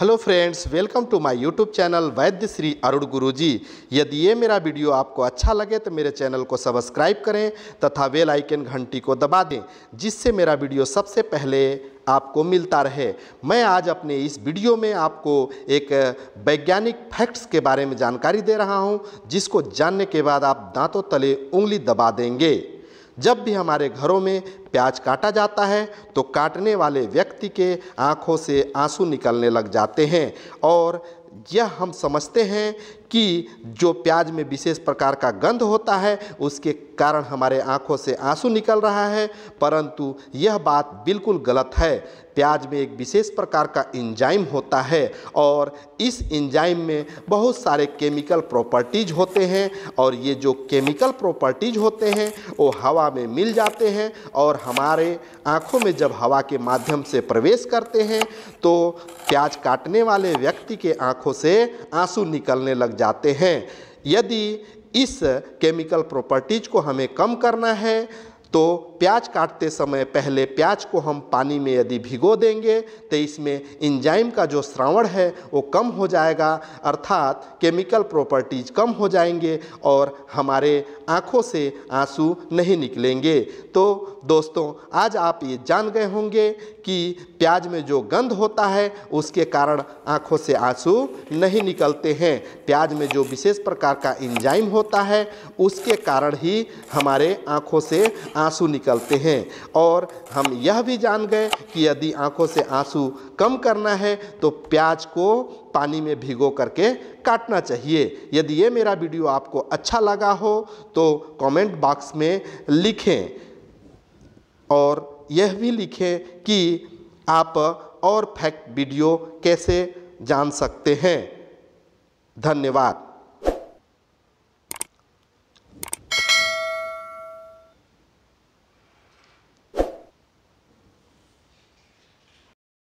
hello friends welcome to my YouTube channel वैद्य श्री अरुण गुरुजी यदि ये मेरा वीडियो आपको अच्छा लगे तो मेरे चैनल को सब्सक्राइब करें तथा वेल आइकन घंटी को दबा दें जिससे मेरा वीडियो सबसे पहले आपको मिलता रहे मैं आज अपने इस वीडियो में आपको एक वैज्ञानिक फैक्ट्स के बारे में जानकारी दे रहा हूँ जिसको जानने के बाद आप दाँतों तले उंगली दबा देंगे जब भी हमारे घरों में प्याज काटा जाता है तो काटने वाले व्यक्ति के आँखों से आंसू निकलने लग जाते हैं और यह हम समझते हैं कि जो प्याज में विशेष प्रकार का गंध होता है उसके कारण हमारे आँखों से आंसू निकल रहा है परंतु यह बात बिल्कुल गलत है प्याज में एक विशेष प्रकार का इंजाइम होता है और इस इंजाइम में बहुत सारे केमिकल प्रॉपर्टीज होते हैं और ये जो केमिकल प्रॉपर्टीज होते हैं वो हवा में मिल जाते हैं और हमारे आँखों में जब हवा के माध्यम से प्रवेश करते हैं तो प्याज काटने वाले व्यक्ति के आँखों से आंसू निकलने लग जाते हैं यदि इस केमिकल प्रॉपर्टीज़ को हमें कम करना है तो प्याज काटते समय पहले प्याज को हम पानी में यदि भिगो देंगे तो इसमें इंजाइम का जो श्रावण है वो कम हो जाएगा अर्थात केमिकल प्रॉपर्टीज़ कम हो जाएंगे और हमारे आँखों से आंसू नहीं निकलेंगे तो दोस्तों आज आप ये जान गए होंगे कि प्याज में जो गंध होता है उसके कारण आँखों से आंसू नहीं निकलते हैं प्याज में जो विशेष प्रकार का इंजाइम होता है उसके कारण ही हमारे आँखों से आंसू निकलते हैं और हम यह भी जान गए कि यदि आंखों से आंसू कम करना है तो प्याज को पानी में भिगो करके काटना चाहिए यदि ये मेरा वीडियो आपको अच्छा लगा हो तो कमेंट बॉक्स में लिखें और यह भी लिखें कि आप और फैक्ट वीडियो कैसे जान सकते हैं धन्यवाद